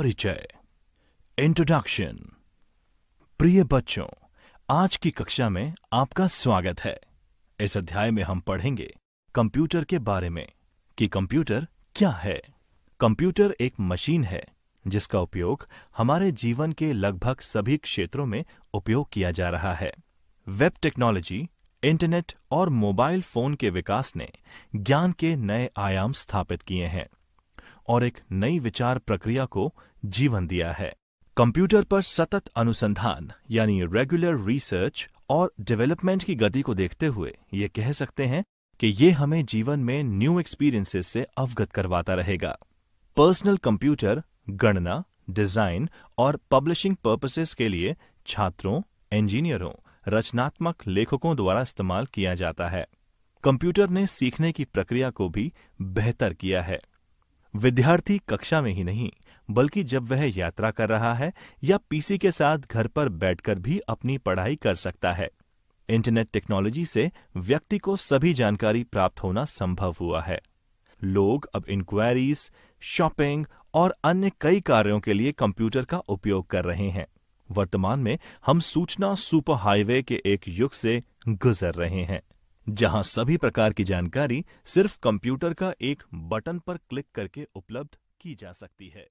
परिचय इंट्रोडक्शन प्रिय बच्चों आज की कक्षा में आपका स्वागत है इस अध्याय में हम पढ़ेंगे कंप्यूटर के बारे में कि कंप्यूटर क्या है कंप्यूटर एक मशीन है जिसका उपयोग हमारे जीवन के लगभग सभी क्षेत्रों में उपयोग किया जा रहा है वेब टेक्नोलॉजी इंटरनेट और मोबाइल फोन के विकास ने ज्ञान के नए आयाम स्थापित किए हैं और एक नई विचार प्रक्रिया को जीवन दिया है कंप्यूटर पर सतत अनुसंधान यानी रेगुलर रिसर्च और डेवलपमेंट की गति को देखते हुए ये कह सकते हैं कि ये हमें जीवन में न्यू एक्सपीरियंसेस से अवगत करवाता रहेगा पर्सनल कंप्यूटर गणना डिजाइन और पब्लिशिंग पर्पसेस के लिए छात्रों इंजीनियरों रचनात्मक लेखकों द्वारा इस्तेमाल किया जाता है कंप्यूटर ने सीखने की प्रक्रिया को भी बेहतर किया है विद्यार्थी कक्षा में ही नहीं बल्कि जब वह यात्रा कर रहा है या पीसी के साथ घर पर बैठकर भी अपनी पढ़ाई कर सकता है इंटरनेट टेक्नोलॉजी से व्यक्ति को सभी जानकारी प्राप्त होना संभव हुआ है लोग अब इंक्वायरीज शॉपिंग और अन्य कई कार्यों के लिए कंप्यूटर का उपयोग कर रहे हैं वर्तमान में हम सूचना सुपर हाईवे के एक युग से गुजर रहे हैं जहां सभी प्रकार की जानकारी सिर्फ कंप्यूटर का एक बटन पर क्लिक करके उपलब्ध की जा सकती है